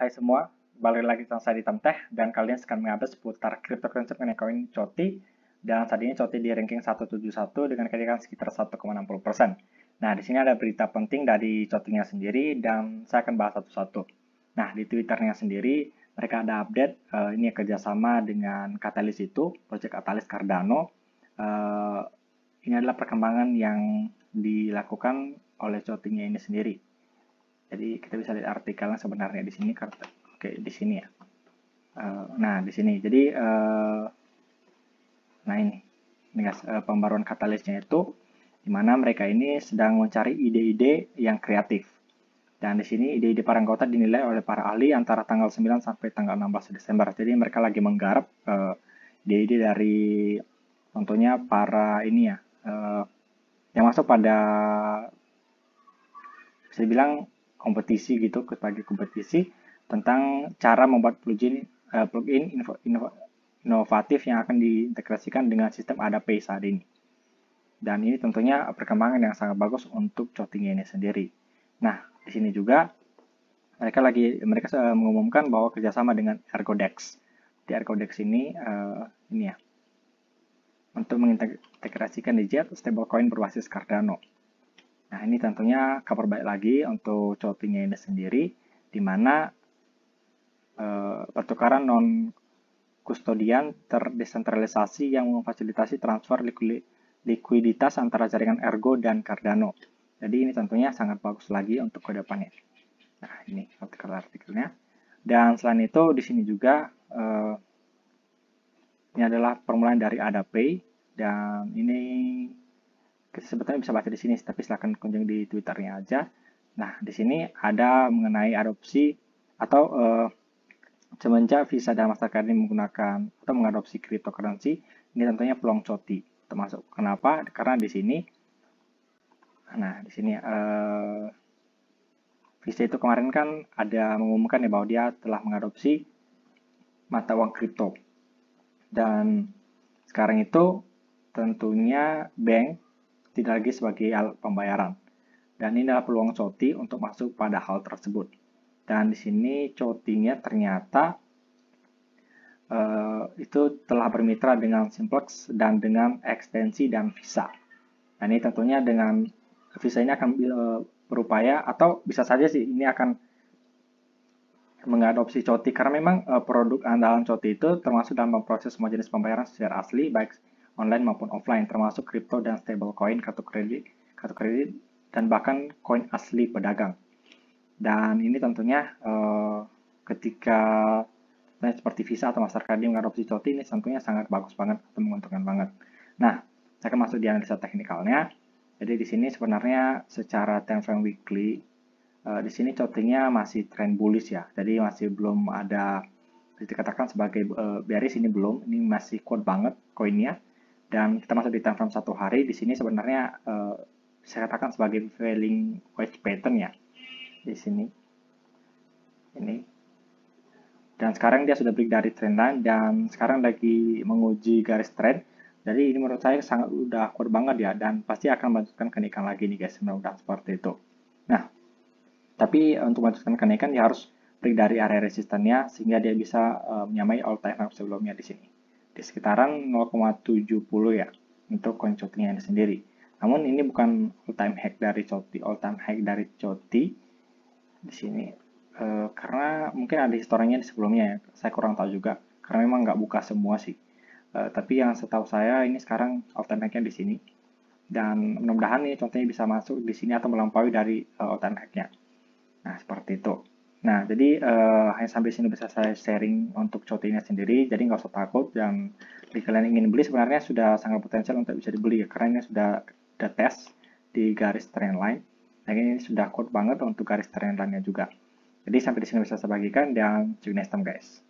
Hai semua, balik lagi sama saya di Teh dan kalian sekarang mengupdate seputar cryptocurrency mengenai koin COTI dan saat ini COTI di ranking 171 dengan kenaikan sekitar 1,60%. Nah, di sini ada berita penting dari COTI-nya sendiri dan saya akan bahas satu-satu. Nah, di twitter nya sendiri mereka ada update uh, ini kerjasama dengan Catalyst itu, Project Catalyst Cardano. Uh, ini adalah perkembangan yang dilakukan oleh COTI-nya ini sendiri. Jadi kita bisa lihat artikelnya sebenarnya di sini kartu. Oke, di sini ya. Eh, nah, di sini. Jadi eh, nah ini. Ini guys, eh, pembaruan katalisnya itu di mana mereka ini sedang mencari ide-ide yang kreatif. Dan di sini ide-ide para anggota dinilai oleh para ahli antara tanggal 9 sampai tanggal 16 Desember. Jadi mereka lagi menggarap ide-ide dari contohnya para ini ya yang masuk pada bisa dibilang kompetisi gitu sebagai kompetisi tentang cara membuat plugin uh, plugin info, info, inovatif yang akan diintegrasikan dengan sistem Pay saat ini. Dan ini tentunya perkembangan yang sangat bagus untuk coding ini sendiri. Nah, di sini juga mereka lagi mereka eh, mengumumkan bahwa kerjasama dengan Ergodex. Di Ergodex ini uh, ini ya untuk mengintegrasikan di Jet stablecoin berbasis Cardano. Nah, ini tentunya kabar baik lagi untuk chopping ini sendiri, di mana e, pertukaran non kustodian terdesentralisasi yang memfasilitasi transfer likuiditas antara jaringan Ergo dan Cardano. Jadi ini tentunya sangat bagus lagi untuk kedepannya. Nah, ini artikel-artikelnya. Dan selain itu, di sini juga e, ini adalah permulaan dari AdaPay. Dan ini sebetulnya bisa baca di sini, tapi silahkan kunjung di Twitternya aja. Nah, di sini ada mengenai adopsi atau uh, semenjak Visa dan Mastercard ini menggunakan atau mengadopsi cryptocurrency, ini tentunya peluang coti termasuk. Kenapa? Karena di sini, nah di sini uh, Visa itu kemarin kan ada mengumumkan ya bahwa dia telah mengadopsi mata uang kripto dan sekarang itu tentunya bank tidak lagi sebagai alat pembayaran. Dan ini adalah peluang COTI untuk masuk pada hal tersebut. Dan di sini COTI-nya ternyata uh, itu telah bermitra dengan Simplex dan dengan ekstensi dan Visa. Nah, ini tentunya dengan Visa ini akan eh, berupaya atau bisa saja sih ini akan mengadopsi COTI karena memang eh, produk andalan COTI itu termasuk dalam proses semua jenis pembayaran secara asli baik online maupun offline, termasuk kripto dan stablecoin, kartu kredit, kartu kredit, dan bahkan koin asli pedagang. Dan ini tentunya uh, ketika nah, seperti Visa atau Mastercard yang mengadopsi COTI ini tentunya sangat bagus banget atau menguntungkan banget. Nah, saya akan masuk di analisa teknikalnya. Jadi di sini sebenarnya secara time frame weekly, uh, di sini COTI-nya masih trend bullish ya. Jadi masih belum ada dikatakan sebagai uh, bearish ini belum, ini masih kuat banget koinnya dan kita masuk di time frame satu hari di sini sebenarnya uh, saya katakan sebagai failing wedge pattern ya di sini ini dan sekarang dia sudah break dari trend dan sekarang lagi menguji garis trend jadi ini menurut saya sangat udah kuat banget ya dan pasti akan melanjutkan kenaikan lagi nih guys mudah-mudahan seperti itu nah tapi untuk melanjutkan kenaikan dia harus break dari area resistennya sehingga dia bisa uh, menyamai all time sebelumnya di sini di sekitaran 0,70 ya untuk coin ini sendiri. Namun ini bukan all time high dari Choti, all time high dari Choti di sini e, karena mungkin ada historinya di sebelumnya ya. Saya kurang tahu juga karena memang nggak buka semua sih. E, tapi yang setahu saya ini sekarang all time high-nya di sini dan mudah-mudahan nih contohnya bisa masuk di sini atau melampaui dari uh, eh, all time high-nya. Nah, seperti itu. Nah, jadi uh, hanya sampai sini bisa saya sharing untuk cotinya sendiri. Jadi nggak usah takut dan jika kalian ingin beli sebenarnya sudah sangat potensial untuk bisa dibeli ya karena ini sudah ada tes di garis trendline. Nah, ini sudah kuat banget untuk garis trendline-nya juga. Jadi sampai di sini bisa saya bagikan dan see you next time guys.